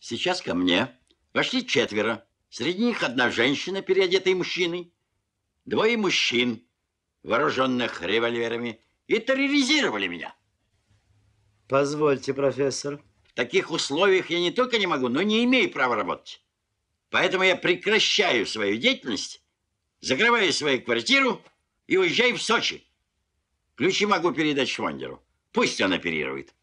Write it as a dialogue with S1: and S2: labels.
S1: Сейчас ко мне вошли четверо. Среди них одна женщина, переодетая мужчиной, двое
S2: мужчин, вооруженных револьверами, и терроризировали меня.
S3: Позвольте, профессор.
S2: В таких условиях я не только не могу, но не имею права работать. Поэтому я прекращаю свою деятельность, закрываю свою квартиру
S1: и уезжаю в Сочи. Ключи могу передать Швандеру. Пусть он оперирует.